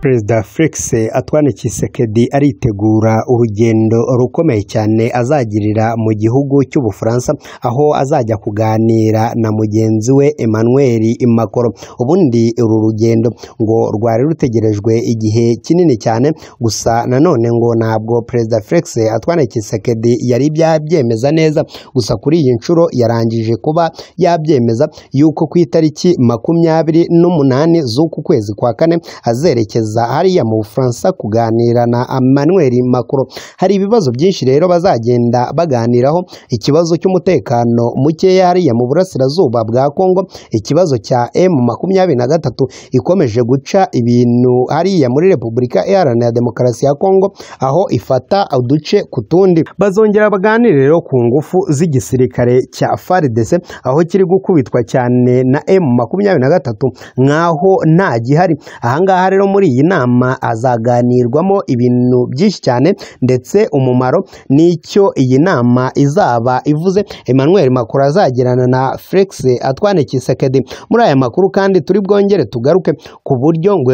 perezida felix atwane kisekedi aritegura urugendo rukomeye cyane azagirira mu gihugu cy'ubufaransa aho azajya kuganira na mugenzi we emmanuel Makoro ubundi uru rugendo ngo rwari rutegerejwe igihe kinini cyane gusa nanone ngo ntabwo perezida felix atwane kisekedi yari byabyemeza neza gusa kuri iyi nshuro yarangije kuba yabyemeza yuko ku itariki makumyabiri n'umunani z'uku kwezi kwa kane azerekeza baza hariya mu bufaransa kuganira na emmanuel makuru hari ibibazo byinshi rero bazagenda baganiraho ikibazo cy'umutekano mukeya hariya mu burasirazuba bwa kongo ikibazo cya emu makumyabiri na gatatu ikomeje guca ibintu hariya muri repubulika iharanira demokarasi ya kongo aho ifata uduce ku tundi bazongera baganire rero ku ngufu z'igisirikare cya faridese aho kiri gukubitwa cyane na M makumyabiri na gatatu nk'aho nta gihari ahangaha rero muri iyi iyi nama hazaganirwamo ibintu byinshi cyane ndetse umumaro n'icyo iyi nama izaba ivuze Emmanuel Macron azagirana na Felix Antoine Tshisekedi muri aya makuru kandi turi bwongere tugaruke ku buryo ngo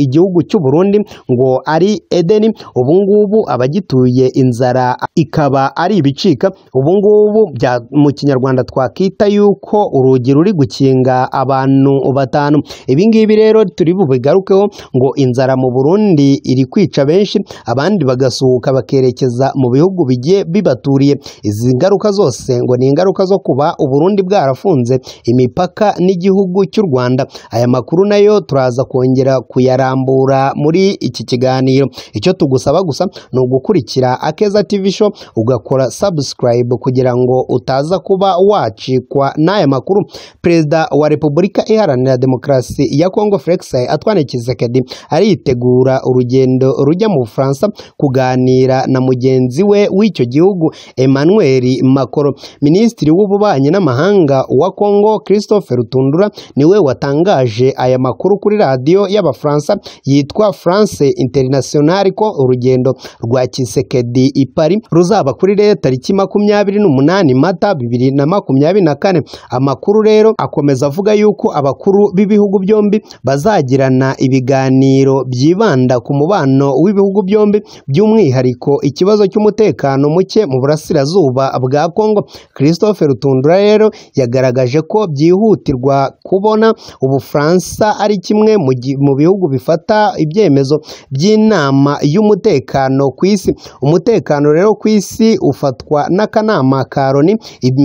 igihugu cy'u Burundi ngo ari Edeni ubungubu abagituye inzara ikaba ari ibicika ubungubu mu kinyarwanda twakita yuko urugi ruri gukinga abantu batanu ibi rero turi bubigarukeho ngo inzara mu burundi iri kwica benshi abandi bagasuhuka bakerekeza mu bihugu bigiye bibaturiye izi ngaruka zose ngo ni ingaruka zo kuba uburundi bwarafunze imipaka n'igihugu cy'u rwanda aya makuru nayo turaza kongera kuyarambura muri iki kiganiro icyo tugusaba gusa ni ugukurikira akeza tv show ugakora subscribe kugira ngo utaza kuba wacikwa n'aya makuru perezida wa repubulika iharanira demokarasi ya kongo felix atwane kisekedi aritegura urugendo rujya mu bufaransa kuganira na mugenzi we w'icyo gihugu emmanuel macron minisitiri w'ububanyi n'amahanga wa congo christophe rutundura niwe watangaje aya makuru kuri radiyo y'abafaransa yitwa france international ko urugendo rwa kisekedi i paris ruzaba kuri leta tariki makumyabiri n'umunani mata bibiri na makumyabiri na kane amakuru rero akomeza avuga yuko abakuru b'ibihugu byombi bazagirana ibiganiro ibiganiro byibanda ku mubano w'ibihugu byombi by'umwihariko ikibazo cy'umutekano muke mu burasirazuba bwa Congo Christophe Rutundura rero yagaragaje ko byihutirwa kubona Ubufaransa ari kimwe mu bihugu bifata ibyemezo by'inama y'umutekano ku isi umutekano rero ku isi ufatwa n'akanama ka Loni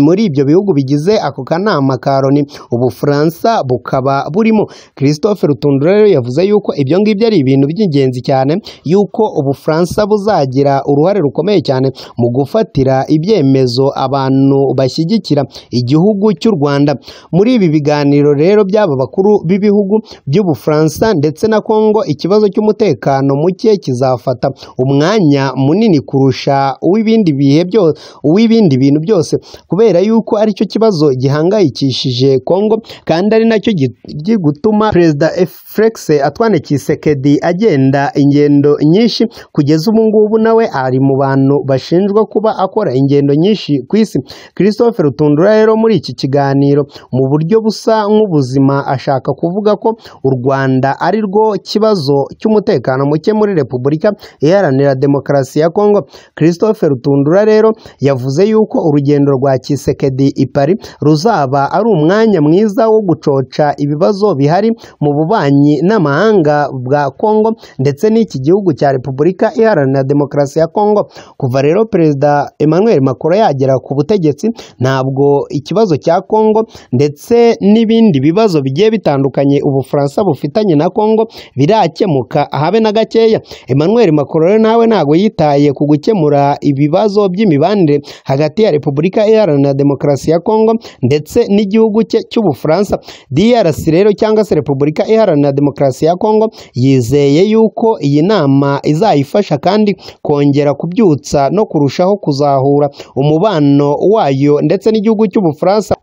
muri ibyo bihugu bigize ako kanama ka Loni Ubufaransa bukaba burimo Christophe Rutundura rero yavuze yuko ibyo ngibyo ari ibintu by'ingenzi cyane yuko ubufaransa buzagira uruhare rukomeye cyane mu gufatira ibyemezo abantu bashyigikira igihugu cy'u Rwanda muri ibi biganiro rero by'aba bakuru b'ibihugu by'ubufaransa ndetse na Kongo ikibazo cy'umutekano muke kizafata umwanya munini kurusha uw'ibindi bihe byose uw'ibindi bintu byose kubera yuko aricyo kibazo gihangayikishije Kongo kandi ari nacyo gituma perezida Felix Atwane Tshisekedi agenda ingendo nyinshi kugeza ubu ngubu nawe ari mu bantu bashinjwa kuba akora ingendo nyinshi ku isi christophe rutundura rero muri iki kiganiro mu buryo busa nk'ubuzima ashaka kuvuga ko u rwanda ari rwo kibazo cy'umutekano muke muri repubulika iharanira demokarasi ya kongo christophe rutundura rero yavuze yuko urugendo rwa Kisekedi i Paris ruzaba ari umwanya mwiza wo gucoca ibibazo bihari mu bubanyi n'amahanga bwa Congo ndetse n'iki gihugu cya Repubulika iharanira demokarasi ya Congo kuva rero perezida Emmanuel Macron yagera ku butegetsi ntabwo ikibazo cya Congo ndetse n'ibindi bibazo bigiye bitandukanye ubufaransa bufitanye na Congo birakemuka ahabe na gakeya Emmanuel Macron nawe ntabwo yitaye ku gukemura ibibazo by'imibanire hagati ya Repubulika iharanira demokarasi ya Congo ndetse n'igihugu cye cy'ubufaransa DRC rero cyangwa se Repubulika iharanira demokarasi ya kongo Congo yizeye yuko iyi nama izayifasha kandi kongera kubyutsa no kurushaho kuzahura umubano wayo ndetse n'igihugu cy'Ubufaransa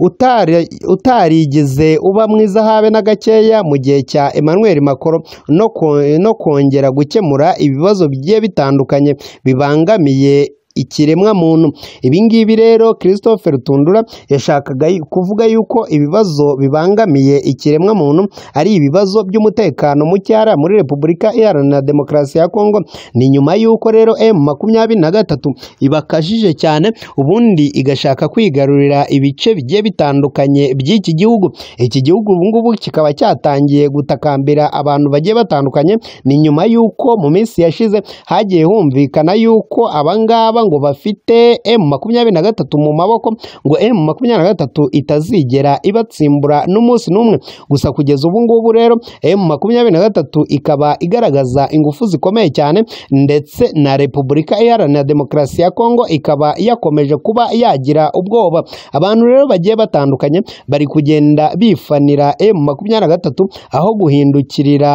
utarigeze uba mwiza habe na gakeya mu gihe cya Emmanuel Makoro no kongera gukemura ibibazo bigiye bitandukanye bibangamiye ikiremwa muntu ibi ngibi rero christophe rutundura yashakaga kuvuga yuko ibibazo bibangamiye ikiremwa muntu ari ibibazo by'umutekano mucyara muri repubulika iharanira demokarasi ya kongo ni nyuma y'uko rero emu eh, makumyabiri na gatatu ibakajije cyane ubundi igashaka kwigarurira ibice bigiye bitandukanye by'iki gihugu iki gihugu ubu kikaba cyatangiye gutakambira abantu bagiye batandukanye ni nyuma y'uko mu minsi yashize hagiye humvikana yuko abangaba ngo bafite emu makumyabiri na gatatu mu maboko ngo emu makumyabiri na gatatu itazigera ibatsimbura n'umunsi n'umwe gusa kugeza ubu ngubu rero emu makumyabiri na gatatu ikaba igaragaza ingufu zikomeye cyane ndetse na repubulika iharanira demokarasi ya kongo ikaba yakomeje kuba yagira ubwoba abantu rero bagiye batandukanye bari kugenda bifanira emu makumyabiri na gatatu aho guhindukirira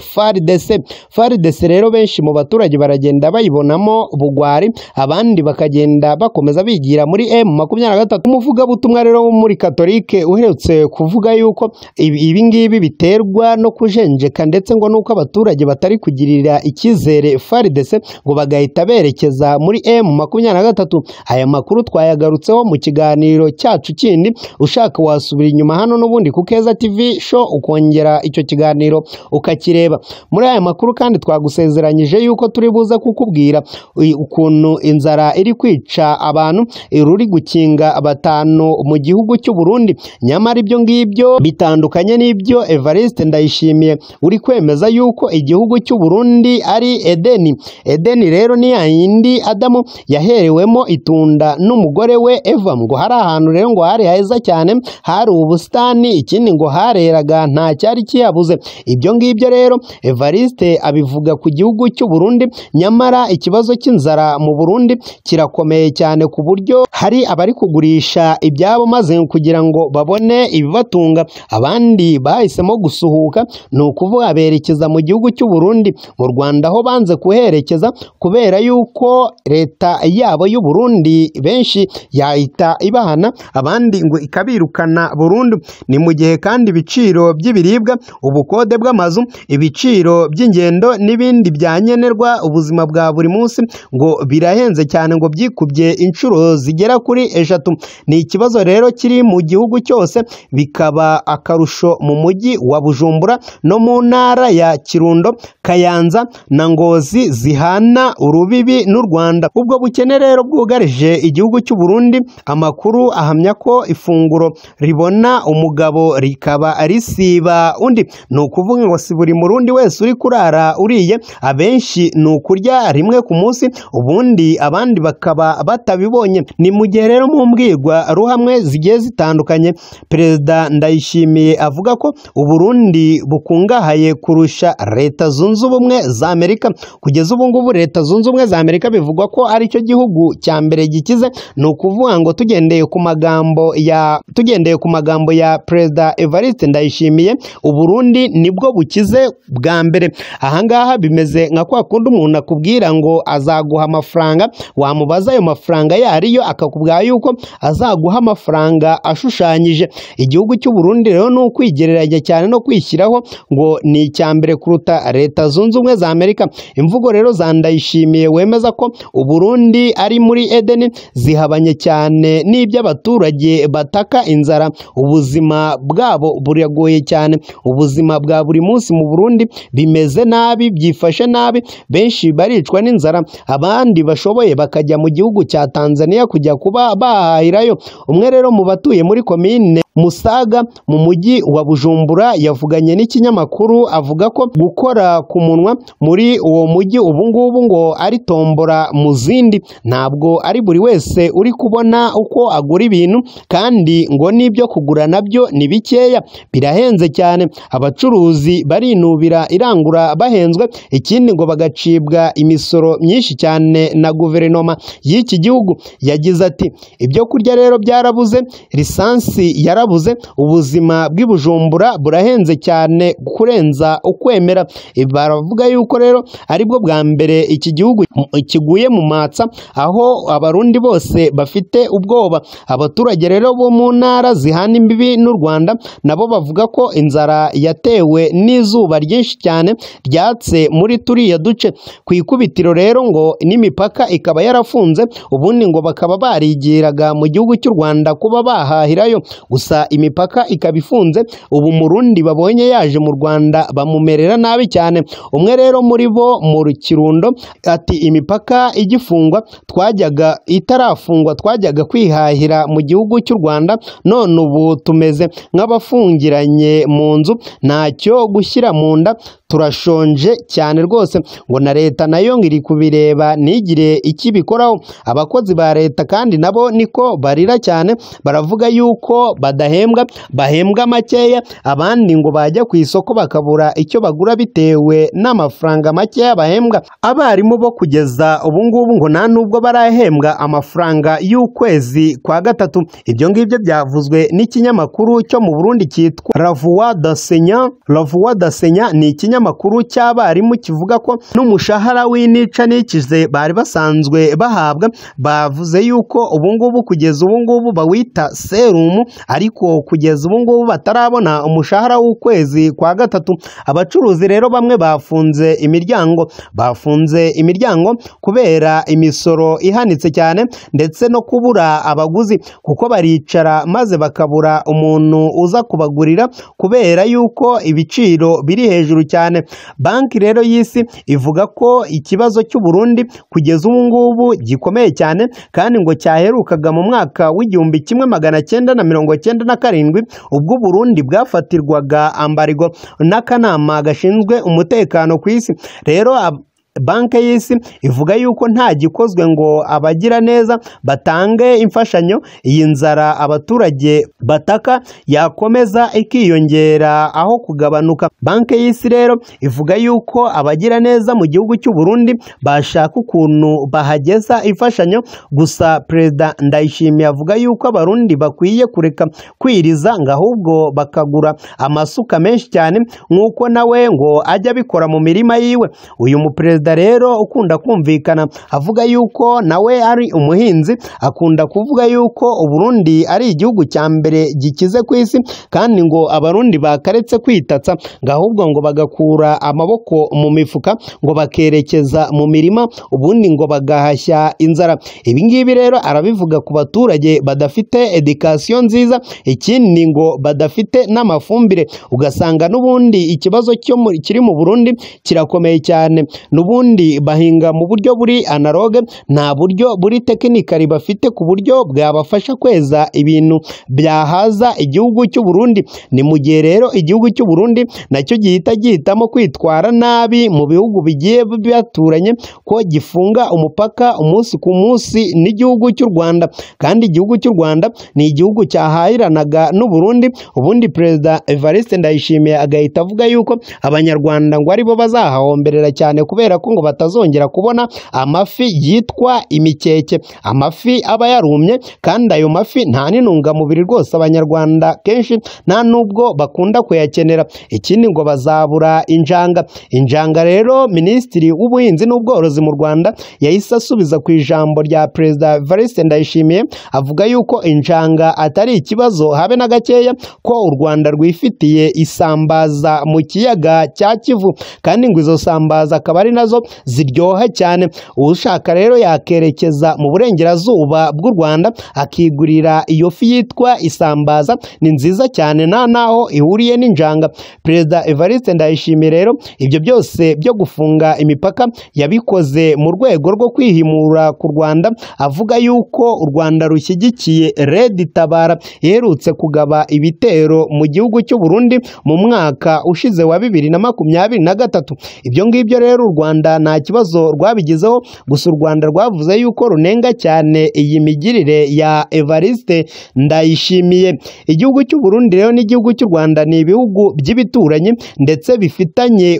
faridese faridese rero benshi mu baturage baragenda bayibonamo bugwari abandi bakagenda bakomeza bigira muri m makumyabiri na gatatu umuvugabutumwa rero wo muri katolike uherutse kuvuga yuko ibingibi biterwa no kujenjeka ndetse ngo nuko abaturage batari kugirira icyizere faridese ngo bagahita berekeza muri m makumyabiri na gatatu aya makuru twayagarutseho mu kiganiro cyacu kindi ushaka wasubira inyuma hano n'ubundi ku keza tv show ukongera icyo kiganiro ukakire bireba muri aya makuru kandi twagusezeranyije yuko turi buze kukubwira ukuntu inzara iri kwica abantu ruri gukinga batanu mu gihugu cy'u Burundi nyamara ibyo ngibyo bitandukanye n'ibyo Evariste Ndayishimiye uri kwemeza yuko igihugu cy'u Burundi ari Edeni Edeni rero ni ya Adamu yaherewemo itunda n'umugore we Eva ngo hari ahantu rero ngo hari heza cyane hari ubusitani ikindi ngo hareraga nta cyari kihabuze ibyo ngibyo rero rero evariste abivuga ku gihugu cy'u Burundi nyamara ikibazo cy'inzara mu Burundi kirakomeye cyane ku buryo hari abari kugurisha ibyabo maze kugira ngo babone ibibatunga abandi bahisemo gusuhuka ni ukuvuga berekeza mu gihugu cy'u Burundi mu Rwanda aho banze kuherekeza kubera yuko leta yabo y'u Burundi benshi yahita ibahana abandi ngo ikabirukana burundu ni mu gihe kandi ibiciro by'ibiribwa ubukode bw'amazu ibi ibiciro by'ingendo n'ibindi bya ubuzima bwa buri munsi ngo birahenze cyane ngo byikubye inshuro zigera kuri eshatu ni ikibazo rero kiri mu gihugu cyose bikaba akarusho mu mujyi wa Bujumbura no mu ntara ya Kirundo Kayanza na Ngozi zihana urubibi n'u Rwanda ubwo bukene rero bwugarije igihugu cy'u Burundi amakuru ahamya ko ifunguro ribona umugabo rikaba risiba undi ni ukuvuga ngo si buri mu Umurundi wese uri kurara uriye abenshi ni ukurya rimwe ku munsi ubundi abandi bakaba batabibonye ni mu gihe rero mu mbwirwaruhamwe zigiye zitandukanye perezida ndayishimiye avuga ko uburundi bukungahaye kurusha leta zunze ubumwe za amerika kugeza ubu ngubu leta zunze ubumwe za amerika bivugwa ko ari cyo gihugu cya mbere gikize ni ukuvuga ngo tugendeye ku magambo ya tugendeye ku magambo ya perezida evariste ndayishimiye uburundi nibwo bukize bwa mbere ahangaha bimeze nka kwa kundi umuntu akubwira ngo azaguha amafaranga wamubaza ayo mafaranga yo ariyo akakubwira yuko azaguha amafaranga ashushanyije igihugu cy'u Burundi rero ni ukwigereranya cyane no kwishyiraho ngo ni icya mbere kuruta leta zunze ubumwe za amerika imvugo rero zandayishimiye wemeza ko u Burundi ari muri edeni zihabanye cyane n'iby'abaturage bataka inzara ubuzima bwabo buragoye cyane ubuzima bwa buri munsi mu Burundi Burundi bimeze nabi byifashe nabi benshi baricwa n'inzara abandi bashoboye bakajya mu gihugu cya Tanzania kujya kuba bahahirayo umwe rero mu batuye muri komine Musaga mu mujyi wa Bujumbura yavuganye n'ikinyamakuru avuga ko gukora ku munwa muri uwo mujyi ubungubu ngo ari tombora mu zindi ntabwo ari buri wese uri kubona uko agura ibintu kandi ngo n'ibyo kugura nabyo ni bikeya birahenze cyane abacuruzi barinu barubira irangura bahenzwe ikindi ngo bagacibwa imisoro myinshi cyane na guverinoma y'iki gihugu yagize ati ibyo kurya rero byarabuze lisansi yarabuze ubuzima bw'ibujumbura burahenze cyane kurenza ukwemera baravuga yuko rero aribwo bwa mbere iki gihugu kiguye mu matsa aho abarundi bose bafite ubwoba abaturage rero bo mu ntara zihana imbibi n'u rwanda nabo bavuga ko inzara yatewe n'izuba ryinshi cyane ryatse muri turiya duce ku ikubitiro rero ngo n'imipaka ikaba yarafunze ubundi ngo bakaba barigiraga mu gihugu cy'u Rwanda kuba bahahirayo gusa imipaka ikaba ifunze ubu murundi babonye yaje mu Rwanda bamumerera nabi cyane umwe rero muri bo mu Kirundo ati imipaka igifungwa twajyaga itarafungwa twajyaga kwihahira mu gihugu cy'u Rwanda none ubu tumeze nk'abafungiranye mu nzu ntacyo gushyira mu mu turashonje cyane rwose ngo na leta nayo iri kubireba ntigire icyo ibikoraho abakozi ba leta kandi nabo niko barira cyane baravuga yuko badahembwa bahembwa makeya abandi ngo bajya ku isoko bakabura icyo bagura bitewe n'amafaranga makeya bahembwa abarimu bo kugeza ubungubu ngo nta nubwo barahembwa amafaranga y'ukwezi kwa gatatu ibyo ngibyo byavuzwe n'ikinyamakuru cyo mu burundi cyitwa ravuwa dasenya ravuwa dasenya Kenya ni ikinyamakuru cy'abarimu kivuga ko n'umushahara w'inica n'ikize bari basanzwe bahabwa bavuze yuko ubungubu kugeza ubungubu bawita serumu ariko kugeza ubungubu batarabona umushahara w'ukwezi kwa gatatu abacuruzi rero bamwe bafunze imiryango bafunze imiryango kubera imisoro ihanitse cyane ndetse no kubura abaguzi kuko baricara maze bakabura umuntu uza kubagurira kubera yuko ibiciro biri hejuru cyane banki rero y'isi ivuga ko ikibazo cy'u Burundi kugeza ubu ngubu gikomeye cyane kandi ngo cyaherukaga mu mwaka w'igihumbi kimwe magana cyenda na mirongo cyenda na karindwi ubwo Burundi bwafatirwaga ambarigo n'akanama gashinzwe umutekano ku isi rero banki y'isi ivuga yuko nta gikozwe ngo abagira neza batange imfashanyo iyi nzara abaturage bataka yakomeza ikiyongera aho kugabanuka banki y'isi rero ivuga yuko abagira neza mu gihugu cy'u Burundi bashaka ukuntu bahageza imfashanyo gusa perezida ndayishimiye avuga yuko abarundi bakwiye kureka kwiriza ngo ahubwo bakagura amasuka menshi cyane nk'uko nawe ngo ajya abikora mu mirima yiwe uyu muperezida perezida rero ukunda kumvikana avuga yuko nawe ari umuhinzi akunda kuvuga yuko uburundi ari igihugu cya mbere gikize ku isi kandi ngo abarundi bakaretse kwitatsa ngo ahubwo ngo bagakura amaboko mu mifuka ngo bakerekeza mu mirima ubundi ngo bagahashya inzara ibi ngibi rero arabivuga ku baturage badafite edikasiyo nziza ikindi ngo badafite n'amafumbire ugasanga n'ubundi ikibazo kiri mu burundi kirakomeye cyane n'ubundi ubundi bahinga mu buryo buri analogue nta buryo buri tekinikari bafite ku buryo bwabafasha kweza ibintu byahaza igihugu cy'u Burundi ni mu gihe rero igihugu cy'u Burundi nacyo gihita gihitamo kwitwara nabi mu bihugu bigiye byaturanye ko gifunga umupaka umunsi ku munsi n'igihugu cy'u Rwanda kandi igihugu cy'u Rwanda ni igihugu cyahahiranaga n'u Burundi ubundi perezida Evariste Ndayishimiye agahita avuga yuko abanyarwanda ngo aribo bazahahomberera cyane kubera ko ngo batazongera kubona amafi yitwa imikeke amafi aba yarumye kandi ayo mafi nta n'intungamubiri rwose abanyarwanda kenshi nta nubwo bakunda kuyakenera ikindi ngo bazabura injanga injanga rero minisitiri w'ubuhinzi n'ubworozi mu rwanda yahise asubiza ku ijambo rya perezida valise ndayishimiye avuga yuko injanga atari ikibazo habe na gakeya ko u rwanda rwifitiye isambaza mu kiyaga cya kivu kandi ngo izo sambaza akaba ari nazo nazo ziryoha cyane ushaka rero yakerekeza mu burengerazuba bw'u rwanda akigurira iyo fi yitwa isambaza ni nziza cyane nta naho ihuriye n'injanga perezida evariste ndayishimiye rero ibyo byose byo gufunga imipaka yabikoze mu rwego rwo kwihimura ku rwanda avuga yuko u rwanda rushyigikiye Red tabara iherutse kugaba ibitero mu gihugu cy'u burundi mu mwaka ushize wa bibiri na makumyabiri na gatatu ibyo ngibyo rero u rwanda rwanda nta kibazo rwabigezeho gusa u rwanda rwavuze yuko runenga cyane iyi migirire ya evariste ndayishimiye igihugu cy'u Burundi rero n'igihugu cy'u rwanda ni ibihugu by'ibituranyi ndetse bifitanye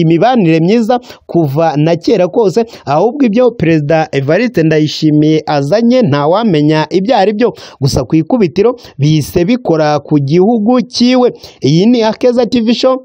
imibanire myiza kuva na kera kose ahubwo ibyo perezida evariste ndayishimiye azanye ntawamenya ibyo ari byo gusa ku ikubitiro bihise bikora ku gihugu cyiwe iyi ni akeza tv show